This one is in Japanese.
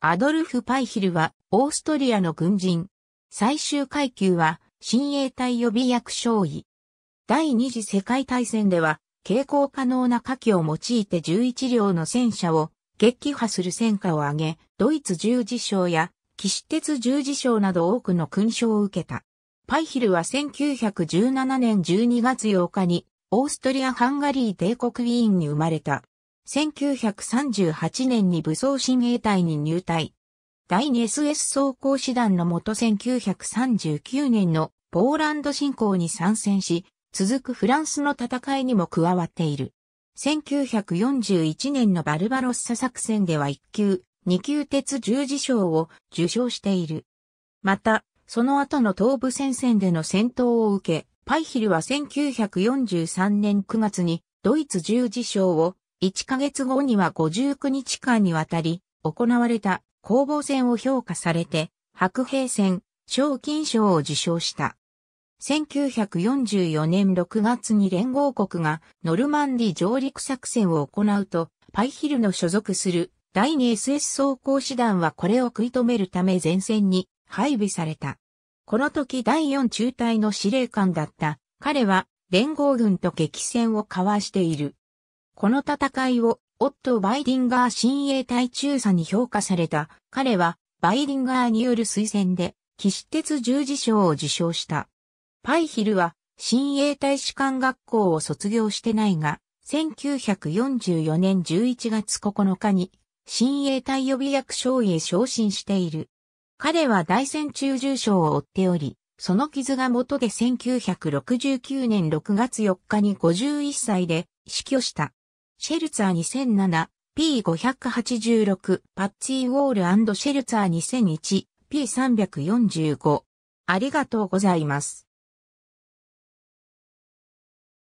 アドルフ・パイヒルは、オーストリアの軍人。最終階級は、親衛隊予備役将尉。第二次世界大戦では、携行可能な火器を用いて11両の戦車を撃破する戦果を挙げ、ドイツ十字章や騎士鉄十字章など多くの勲章を受けた。パイヒルは1917年12月8日にオーストリア・ハンガリー帝国ウィーンに生まれた。1938年に武装親衛隊に入隊。第 2SS 装甲師団のもと1939年のポーランド侵攻に参戦し、続くフランスの戦いにも加わっている。1941年のバルバロッサ作戦では1級、2級鉄十字章を受賞している。また、その後の東部戦線での戦闘を受け、パイヒルは1943年9月にドイツ十字章を1ヶ月後には59日間にわたり行われた攻防戦を評価されて、白兵戦、賞金賞を受賞した。1944年6月に連合国がノルマンディ上陸作戦を行うと、パイヒルの所属する第 2SS 装甲師団はこれを食い止めるため前線に配備された。この時第4中隊の司令官だった彼は連合軍と激戦を交わしている。この戦いを、オットバイディンガー親衛隊中佐に評価された。彼は、バイディンガーによる推薦で、騎士鉄十字章を受賞した。パイヒルは、親衛隊士官学校を卒業してないが、1944年11月9日に、親衛隊予備役将へ昇進している。彼は大戦中重傷を負っており、その傷が元で1969年6月4日に51歳で死去した。シェルツァー 2007P586 パッチーウォールシェルツァー 2001P345 ありがとうございます。